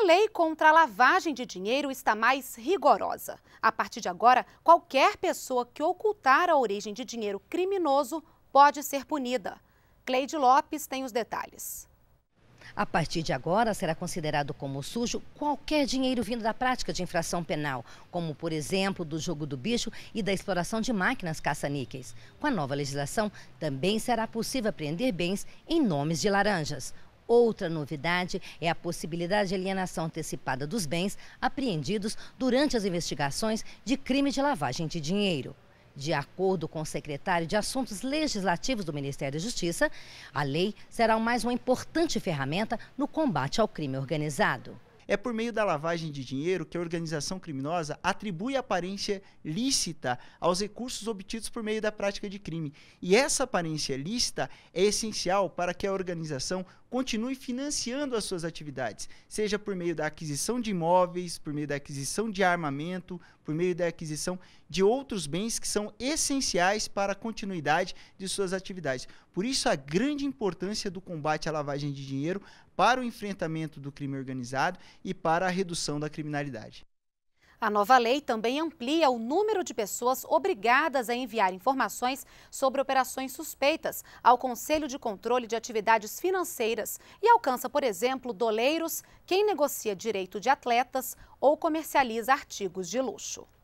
A lei contra a lavagem de dinheiro está mais rigorosa. A partir de agora, qualquer pessoa que ocultar a origem de dinheiro criminoso pode ser punida. Cleide Lopes tem os detalhes. A partir de agora, será considerado como sujo qualquer dinheiro vindo da prática de infração penal, como, por exemplo, do jogo do bicho e da exploração de máquinas caça-níqueis. Com a nova legislação, também será possível apreender bens em nomes de laranjas. Outra novidade é a possibilidade de alienação antecipada dos bens apreendidos durante as investigações de crime de lavagem de dinheiro. De acordo com o secretário de Assuntos Legislativos do Ministério da Justiça, a lei será mais uma importante ferramenta no combate ao crime organizado. É por meio da lavagem de dinheiro que a organização criminosa atribui aparência lícita aos recursos obtidos por meio da prática de crime. E essa aparência lícita é essencial para que a organização continue financiando as suas atividades, seja por meio da aquisição de imóveis, por meio da aquisição de armamento, por meio da aquisição de outros bens que são essenciais para a continuidade de suas atividades. Por isso, a grande importância do combate à lavagem de dinheiro para o enfrentamento do crime organizado e para a redução da criminalidade. A nova lei também amplia o número de pessoas obrigadas a enviar informações sobre operações suspeitas ao Conselho de Controle de Atividades Financeiras e alcança, por exemplo, doleiros, quem negocia direito de atletas ou comercializa artigos de luxo.